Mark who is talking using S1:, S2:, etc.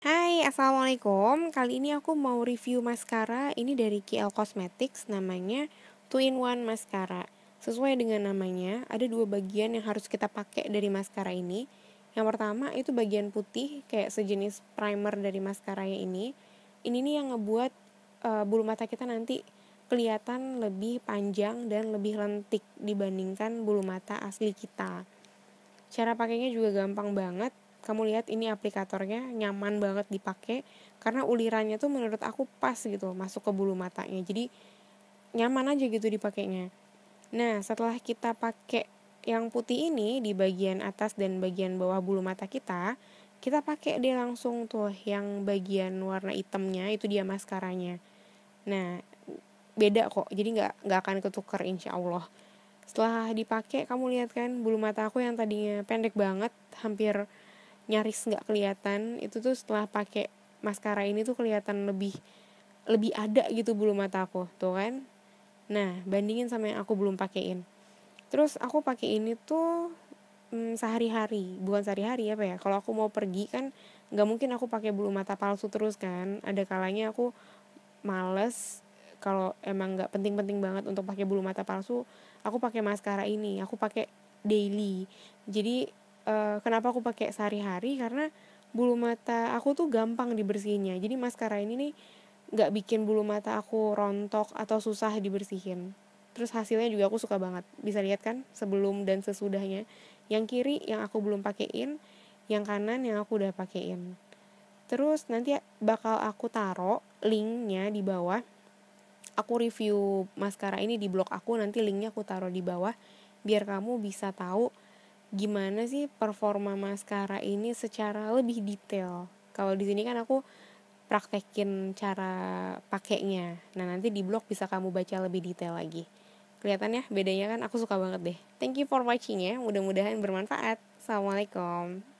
S1: Hai, Assalamualaikum. Kali ini aku mau review maskara. Ini dari KL Cosmetics, namanya 2 in 1 Mascara. Sesuai dengan namanya, ada dua bagian yang harus kita pakai dari maskara ini. Yang pertama itu bagian putih, kayak sejenis primer dari maskaranya ini. Ini nih yang ngebuat uh, bulu mata kita nanti kelihatan lebih panjang dan lebih lentik dibandingkan bulu mata asli kita. Cara pakainya juga gampang banget, kamu lihat ini aplikatornya nyaman banget dipakai karena ulirannya tuh menurut aku pas gitu masuk ke bulu matanya jadi nyaman aja gitu dipakainya nah setelah kita pakai yang putih ini di bagian atas dan bagian bawah bulu mata kita kita pakai dia langsung tuh yang bagian warna hitamnya itu dia maskaranya nah beda kok jadi nggak nggak akan ketukar insya Allah setelah dipakai kamu lihat kan bulu mata aku yang tadinya pendek banget hampir nyaris nggak kelihatan itu tuh setelah pakai maskara ini tuh kelihatan lebih lebih ada gitu bulu mata aku tuh kan nah bandingin sama yang aku belum pakein terus aku pakai ini tuh hmm, sehari-hari bukan sehari-hari apa ya kalau aku mau pergi kan nggak mungkin aku pakai bulu mata palsu terus kan ada kalanya aku males kalau emang nggak penting-penting banget untuk pakai bulu mata palsu aku pakai maskara ini aku pakai daily jadi Eh, kenapa aku pakai sehari-hari karena bulu mata aku tuh gampang dibersihinnya jadi maskara ini nih nggak bikin bulu mata aku rontok atau susah dibersihin terus hasilnya juga aku suka banget bisa lihat kan sebelum dan sesudahnya yang kiri yang aku belum pakein yang kanan yang aku udah pakein terus nanti bakal aku taro linknya di bawah aku review maskara ini di blog aku nanti linknya aku taruh di bawah biar kamu bisa tahu gimana sih performa maskara ini secara lebih detail. Kalau di sini kan aku praktekin cara pakainya. Nah, nanti di blog bisa kamu baca lebih detail lagi. Kelihatan ya bedanya kan aku suka banget deh. Thank you for watching ya. Mudah-mudahan bermanfaat. Assalamualaikum.